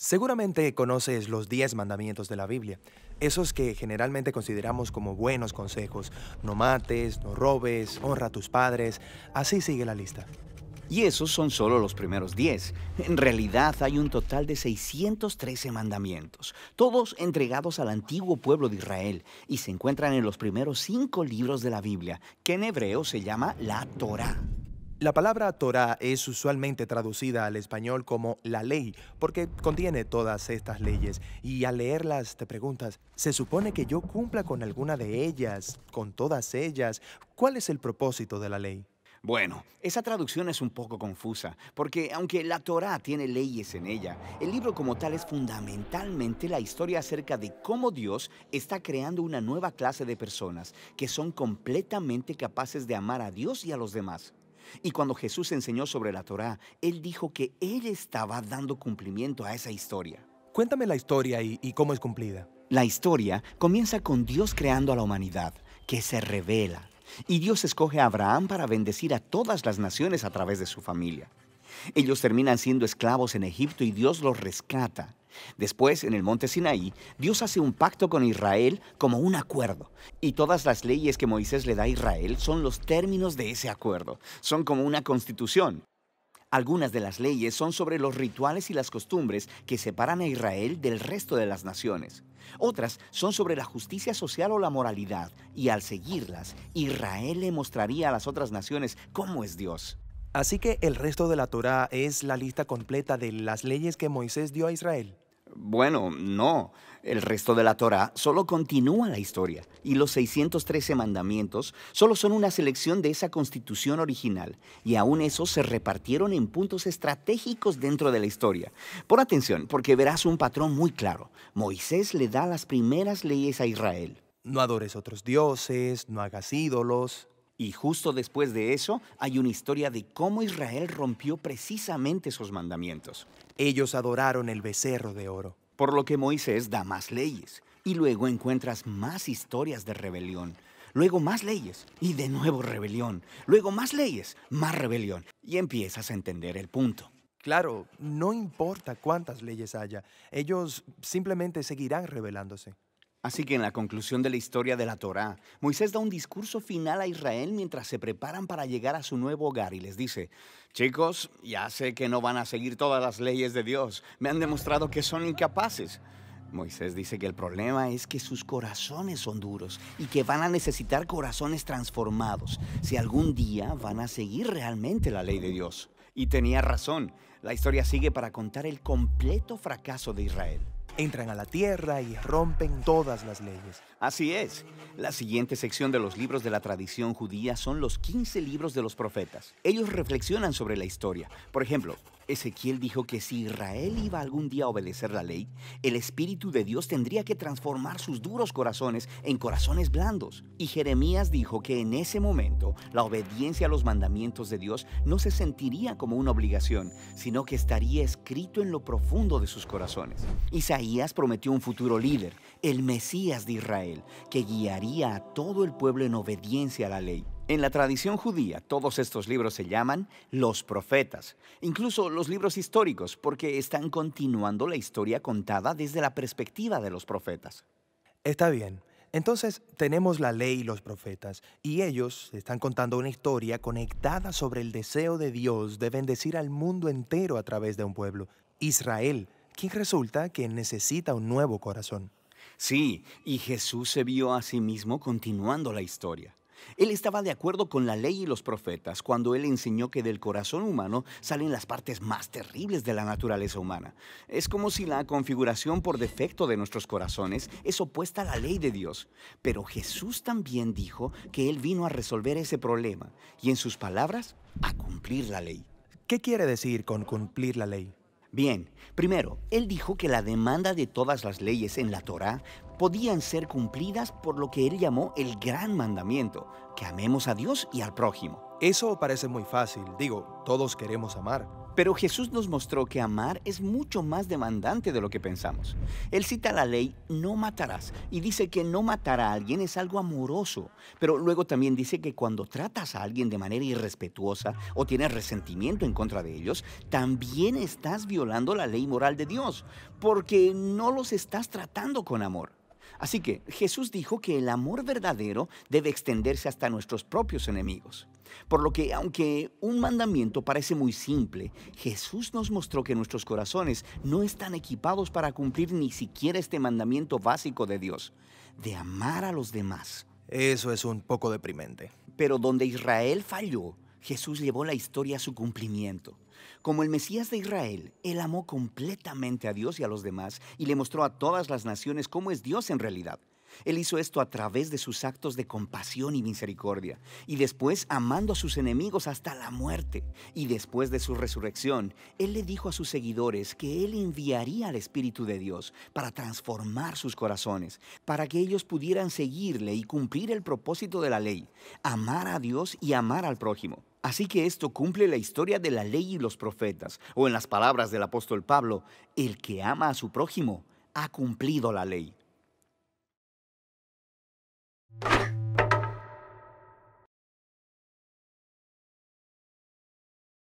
Seguramente conoces los 10 mandamientos de la Biblia, esos que generalmente consideramos como buenos consejos. No mates, no robes, honra a tus padres, así sigue la lista. Y esos son solo los primeros 10. En realidad hay un total de 613 mandamientos, todos entregados al antiguo pueblo de Israel, y se encuentran en los primeros cinco libros de la Biblia, que en hebreo se llama la Torah. La palabra Torah es usualmente traducida al español como la ley, porque contiene todas estas leyes, y al leerlas te preguntas, ¿se supone que yo cumpla con alguna de ellas, con todas ellas? ¿Cuál es el propósito de la ley? Bueno, esa traducción es un poco confusa, porque aunque la Torah tiene leyes en ella, el libro como tal es fundamentalmente la historia acerca de cómo Dios está creando una nueva clase de personas que son completamente capaces de amar a Dios y a los demás. Y cuando Jesús enseñó sobre la Torá, él dijo que él estaba dando cumplimiento a esa historia. Cuéntame la historia y, y cómo es cumplida. La historia comienza con Dios creando a la humanidad, que se revela. Y Dios escoge a Abraham para bendecir a todas las naciones a través de su familia. Ellos terminan siendo esclavos en Egipto y Dios los rescata. Después, en el monte Sinaí, Dios hace un pacto con Israel como un acuerdo. Y todas las leyes que Moisés le da a Israel son los términos de ese acuerdo. Son como una constitución. Algunas de las leyes son sobre los rituales y las costumbres que separan a Israel del resto de las naciones. Otras son sobre la justicia social o la moralidad, y al seguirlas, Israel le mostraría a las otras naciones cómo es Dios. Así que el resto de la Torá es la lista completa de las leyes que Moisés dio a Israel. Bueno, no. El resto de la Torá solo continúa la historia y los 613 mandamientos solo son una selección de esa constitución original y aún esos se repartieron en puntos estratégicos dentro de la historia. Por atención porque verás un patrón muy claro. Moisés le da las primeras leyes a Israel. No adores otros dioses, no hagas ídolos, y justo después de eso hay una historia de cómo Israel rompió precisamente esos mandamientos. Ellos adoraron el becerro de oro. Por lo que Moisés da más leyes. Y luego encuentras más historias de rebelión. Luego más leyes. Y de nuevo rebelión. Luego más leyes. Más rebelión. Y empiezas a entender el punto. Claro, no importa cuántas leyes haya, ellos simplemente seguirán rebelándose. Así que en la conclusión de la historia de la Torá, Moisés da un discurso final a Israel mientras se preparan para llegar a su nuevo hogar y les dice, chicos, ya sé que no van a seguir todas las leyes de Dios, me han demostrado que son incapaces. Moisés dice que el problema es que sus corazones son duros y que van a necesitar corazones transformados si algún día van a seguir realmente la ley de Dios. Y tenía razón, la historia sigue para contar el completo fracaso de Israel entran a la tierra y rompen todas las leyes. Así es. La siguiente sección de los libros de la tradición judía son los 15 libros de los profetas. Ellos reflexionan sobre la historia. Por ejemplo, Ezequiel dijo que si Israel iba algún día a obedecer la ley, el Espíritu de Dios tendría que transformar sus duros corazones en corazones blandos. Y Jeremías dijo que en ese momento la obediencia a los mandamientos de Dios no se sentiría como una obligación, sino que estaría escrito en lo profundo de sus corazones. Isaías prometió un futuro líder, el Mesías de Israel, que guiaría a todo el pueblo en obediencia a la ley. En la tradición judía, todos estos libros se llaman los profetas, incluso los libros históricos, porque están continuando la historia contada desde la perspectiva de los profetas. Está bien. Entonces tenemos la ley y los profetas, y ellos están contando una historia conectada sobre el deseo de Dios de bendecir al mundo entero a través de un pueblo, Israel, quien resulta que necesita un nuevo corazón. Sí, y Jesús se vio a sí mismo continuando la historia. Él estaba de acuerdo con la ley y los profetas cuando él enseñó que del corazón humano salen las partes más terribles de la naturaleza humana. Es como si la configuración por defecto de nuestros corazones es opuesta a la ley de Dios. Pero Jesús también dijo que él vino a resolver ese problema y en sus palabras, a cumplir la ley. ¿Qué quiere decir con cumplir la ley? Bien, primero, él dijo que la demanda de todas las leyes en la Torá podían ser cumplidas por lo que él llamó el gran mandamiento, que amemos a Dios y al prójimo. Eso parece muy fácil, digo, todos queremos amar. Pero Jesús nos mostró que amar es mucho más demandante de lo que pensamos. Él cita la ley, no matarás, y dice que no matar a alguien es algo amoroso, pero luego también dice que cuando tratas a alguien de manera irrespetuosa o tienes resentimiento en contra de ellos, también estás violando la ley moral de Dios, porque no los estás tratando con amor. Así que Jesús dijo que el amor verdadero debe extenderse hasta nuestros propios enemigos. Por lo que, aunque un mandamiento parece muy simple, Jesús nos mostró que nuestros corazones no están equipados para cumplir ni siquiera este mandamiento básico de Dios, de amar a los demás. Eso es un poco deprimente. Pero donde Israel falló Jesús llevó la historia a su cumplimiento. Como el Mesías de Israel, él amó completamente a Dios y a los demás y le mostró a todas las naciones cómo es Dios en realidad. Él hizo esto a través de sus actos de compasión y misericordia, y después amando a sus enemigos hasta la muerte. Y después de su resurrección, Él le dijo a sus seguidores que Él enviaría al Espíritu de Dios para transformar sus corazones, para que ellos pudieran seguirle y cumplir el propósito de la ley, amar a Dios y amar al prójimo. Así que esto cumple la historia de la ley y los profetas, o en las palabras del apóstol Pablo, el que ama a su prójimo ha cumplido la ley.